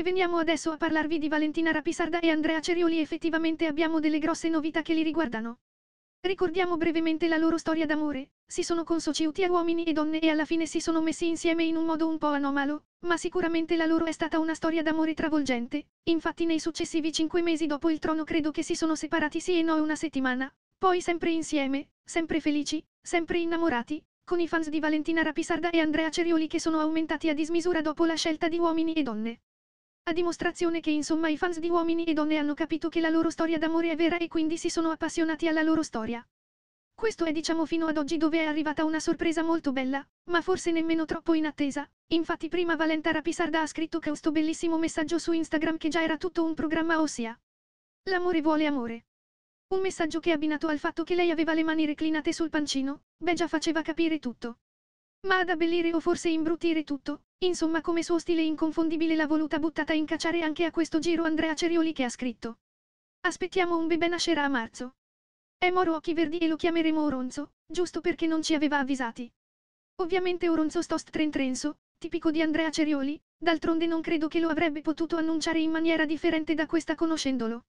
E veniamo adesso a parlarvi di Valentina Rapisarda e Andrea Cerioli effettivamente abbiamo delle grosse novità che li riguardano. Ricordiamo brevemente la loro storia d'amore, si sono consociuti a uomini e donne e alla fine si sono messi insieme in un modo un po' anomalo, ma sicuramente la loro è stata una storia d'amore travolgente, infatti nei successivi cinque mesi dopo il trono credo che si sono separati sì e no una settimana, poi sempre insieme, sempre felici, sempre innamorati, con i fans di Valentina Rapisarda e Andrea Cerioli che sono aumentati a dismisura dopo la scelta di uomini e donne a dimostrazione che insomma i fans di uomini e donne hanno capito che la loro storia d'amore è vera e quindi si sono appassionati alla loro storia. Questo è diciamo fino ad oggi dove è arrivata una sorpresa molto bella, ma forse nemmeno troppo in attesa. Infatti prima Valenta Rapisarda ha scritto che questo bellissimo messaggio su Instagram che già era tutto un programma ossia. L'amore vuole amore. Un messaggio che abbinato al fatto che lei aveva le mani reclinate sul pancino, beh già faceva capire tutto ma ad abbellire o forse imbruttire tutto, insomma come suo stile inconfondibile l'ha voluta buttata in cacciare anche a questo giro Andrea Cerioli che ha scritto. Aspettiamo un bebè nascerà a marzo. È Moro Occhi Verdi e lo chiameremo Oronzo, giusto perché non ci aveva avvisati. Ovviamente Oronzo Stost Trentrenso, tipico di Andrea Cerioli, d'altronde non credo che lo avrebbe potuto annunciare in maniera differente da questa conoscendolo.